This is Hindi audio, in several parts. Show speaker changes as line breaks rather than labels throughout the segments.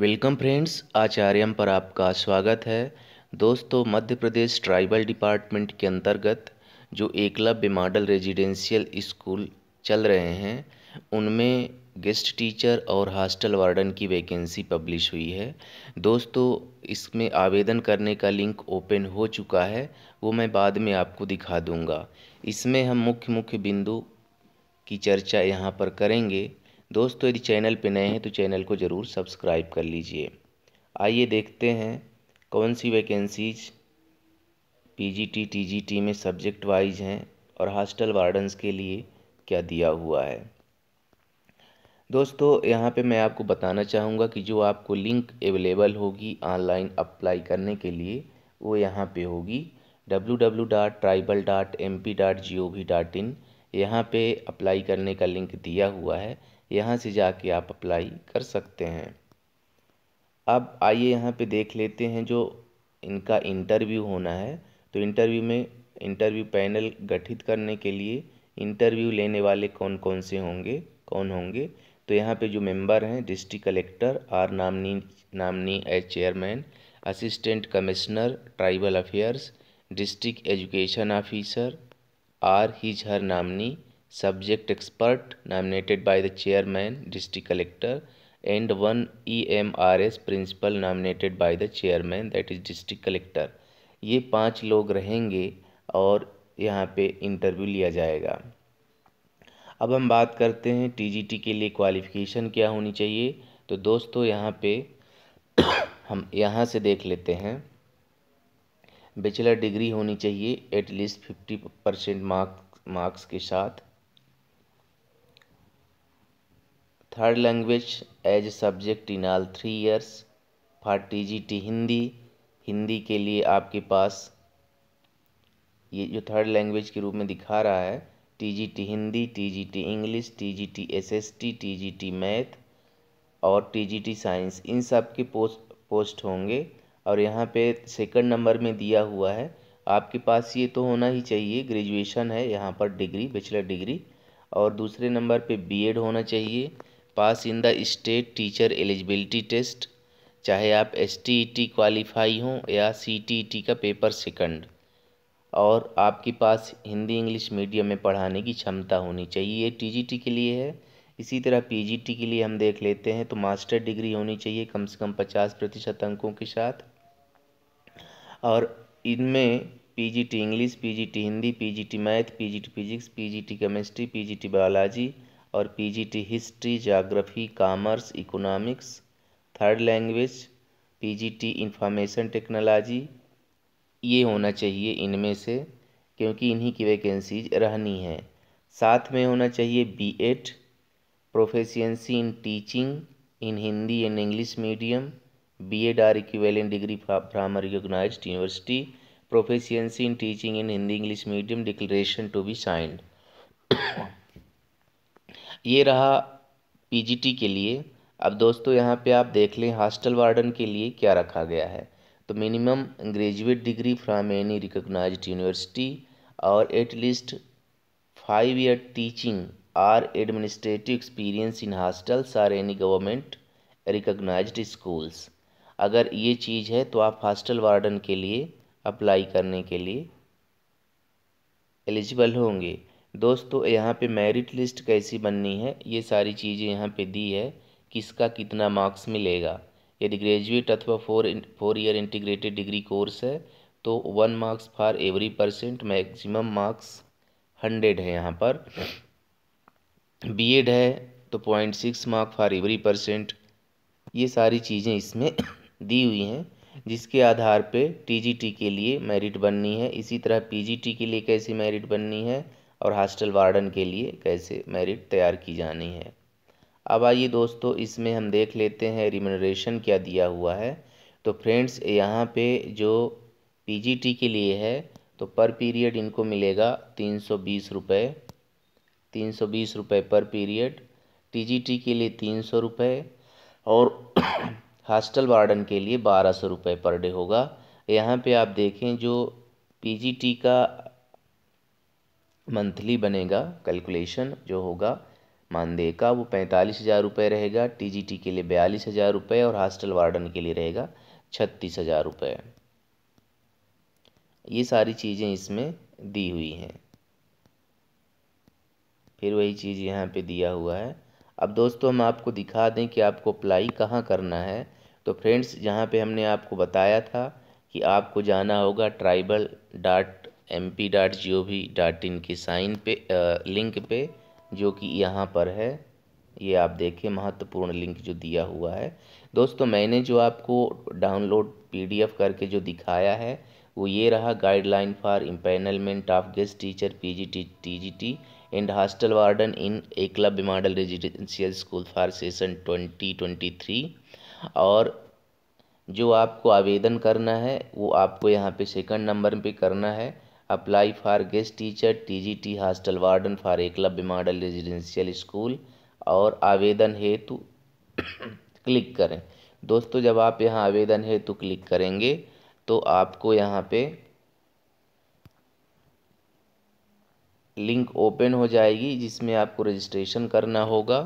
वेलकम फ्रेंड्स आचार्यम पर आपका स्वागत है दोस्तों मध्य प्रदेश ट्राइबल डिपार्टमेंट के अंतर्गत जो एकलव्य मॉडल रेजिडेंशियल स्कूल चल रहे हैं उनमें गेस्ट टीचर और हॉस्टल वार्डन की वैकेंसी पब्लिश हुई है दोस्तों इसमें आवेदन करने का लिंक ओपन हो चुका है वो मैं बाद में आपको दिखा दूंगा इसमें हम मुख्य मुख्य बिंदु की चर्चा यहाँ पर करेंगे दोस्तों यदि चैनल पर नए हैं तो चैनल को ज़रूर सब्सक्राइब कर लीजिए आइए देखते हैं कौन सी वैकेंसीज पीजीटी टीजीटी में सब्जेक्ट वाइज हैं और हॉस्टल वार्डन्स के लिए क्या दिया हुआ है दोस्तों यहाँ पे मैं आपको बताना चाहूँगा कि जो आपको लिंक अवेलेबल होगी ऑनलाइन अप्लाई करने के लिए वो यहाँ पे होगी www.tribal.mp.gov.in यहाँ पे अप्लाई करने का लिंक दिया हुआ है यहाँ से जाके आप अप्लाई कर सकते हैं अब आइए यहाँ पे देख लेते हैं जो इनका इंटरव्यू होना है तो इंटरव्यू में इंटरव्यू पैनल गठित करने के लिए इंटरव्यू लेने वाले कौन कौन से होंगे कौन होंगे तो यहाँ पे जो मेंबर हैं district collector or nominee nominee as chairman assistant commissioner tribal affairs district education officer or his her nominee subject expert nominated by the chairman district collector and one EMRS principal nominated by the chairman that is district collector ये पांच लोग रहेंगे और यहाँ पे इंटरव्यू लिया जाएगा अब हम बात करते हैं टीजीटी के लिए क्वालिफ़िकेशन क्या होनी चाहिए तो दोस्तों यहाँ पे हम यहाँ से देख लेते हैं बैचलर डिग्री होनी चाहिए at least fifty percent marks marks के साथ third language as subject in all three years for T Hindi Hindi के लिए आपके पास ये जो थर्ड लैंग्वेज के रूप में दिखा रहा है T Hindi T English T SST T math और टी साइंस इन सब के पोस्ट पोस्ट होंगे और यहाँ पे सेकंड नंबर में दिया हुआ है आपके पास ये तो होना ही चाहिए ग्रेजुएशन है यहाँ पर डिग्री बैचलर डिग्री और दूसरे नंबर पे बीएड होना चाहिए pass in the state teacher eligibility test चाहे आप S T E e T qualify हों या सी टी ई टी का पेपर सेकंड और आपके पास हिंदी इंग्लिश मीडियम में पढ़ाने की क्षमता होनी चाहिए ये टी जी टी के लिए है इसी तरह पी जी टी के लिए हम देख लेते हैं तो मास्टर डिग्री होनी चाहिए कम से कम पचास प्रतिशत अंकों के साथ और इनमें P G T English P G T Hindi P G T math P G T physics P G T chemistry P G T biology और PGT history geography commerce economics third language PGT information technology ये होना चाहिए इनमें से क्योंकि इन्हीं की वैकेंसीज रहनी है साथ में होना चाहिए B Ed proficiency in teaching in Hindi and English medium B Ed or equivalent degree from recognise university proficiency in teaching in Hindi English medium declaration to be signed ये रहा पीजीटी के लिए अब दोस्तों यहाँ पे आप देख लें हॉस्टल वार्डन के लिए क्या रखा गया है तो minimum graduate degree from any recognized university और at least five year teaching or administrative experience in hostels or any government recognized schools अगर ये चीज़ है तो आप हॉस्टल वार्डन के लिए अप्लाई करने के लिए एलिजिबल होंगे दोस्तों यहाँ पे मेरिट लिस्ट कैसी बननी है ये सारी चीज़ें यहाँ पे दी है किसका कितना मार्क्स मिलेगा यदि ग्रेजुएट अथवा four four year integrated degree course है तो one marks for every percent maximum marks hundred है यहाँ पर बीएड है तो point six mark for every percent ये सारी चीज़ें इसमें दी हुई हैं जिसके आधार पे टीजीटी के लिए मेरिट बननी है इसी तरह पीजीटी के लिए कैसी मेरिट बननी है और हॉस्टल वार्डन के लिए कैसे मेरिट तैयार की जानी है अब आइए दोस्तों इसमें हम देख लेते हैं रिमोनरेशन क्या दिया हुआ है तो फ्रेंड्स यहाँ पे जो पीजीटी के लिए है तो पर पीरियड इनको मिलेगा तीन सौ बीस रुपये तीन सौ बीस रुपये पर पीरियड टीजीटी के लिए तीन सौ रुपये और हॉस्टल वार्डन के लिए बारह सौ रुपये पर डे होगा यहाँ पे आप देखें जो पीजीटी का मंथली बनेगा कैलकुलेशन जो होगा मानदेय का वो पैंतालीस हज़ार रुपये रहेगा टीजीटी के लिए बयालीस हज़ार रुपये और हॉस्टल वार्डन के लिए रहेगा छत्तीस हज़ार रुपये ये सारी चीज़ें इसमें दी हुई हैं फिर वही चीज़ यहाँ पे दिया हुआ है अब दोस्तों हम आपको दिखा दें कि आपको अप्लाई कहाँ करना है तो फ्रेंड्स जहाँ पे हमने आपको बताया था कि आपको जाना होगा tribal dot M P dot G O V dot in की साइन पे आ, लिंक पे जो कि यहाँ पर है ये आप देखिए महत्वपूर्ण लिंक जो दिया हुआ है दोस्तों मैंने जो आपको डाउनलोड पीडीएफ करके जो दिखाया है वो ये रहा guideline for empanelment of guest teacher PGT TGT and hostel warden in Eklavya model residential school for session twenty twenty three और जो आपको आवेदन करना है वो आपको यहाँ पे सेकंड नंबर पे करना है apply for guest teacher TGT hostel warden for Eklavya model residential school और आवेदन हेतु क्लिक करें दोस्तों जब आप यहाँ आवेदन हेतु क्लिक करेंगे तो आपको यहाँ पे लिंक ओपन हो जाएगी जिसमें आपको रजिस्ट्रेशन करना होगा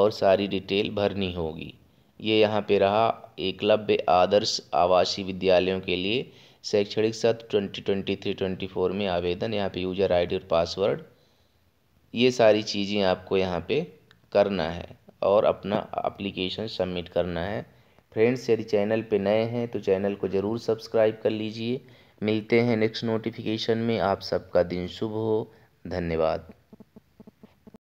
और सारी डिटेल भरनी होगी ये यहाँ पे रहा एकलव्य आदर्श आवासीय विद्यालयों के लिए शैक्षणिक सत्र twenty twenty three twenty four में आवेदन यहाँ पे यूजर आईडी और पासवर्ड ये सारी चीज़ें आपको यहाँ पे करना है और अपना अप्लीकेशन सबमिट करना है फ्रेंड्स यदि चैनल पे नए हैं तो चैनल को ज़रूर सब्सक्राइब कर लीजिए मिलते हैं नेक्स्ट नोटिफिकेशन में आप सबका दिन शुभ हो धन्यवाद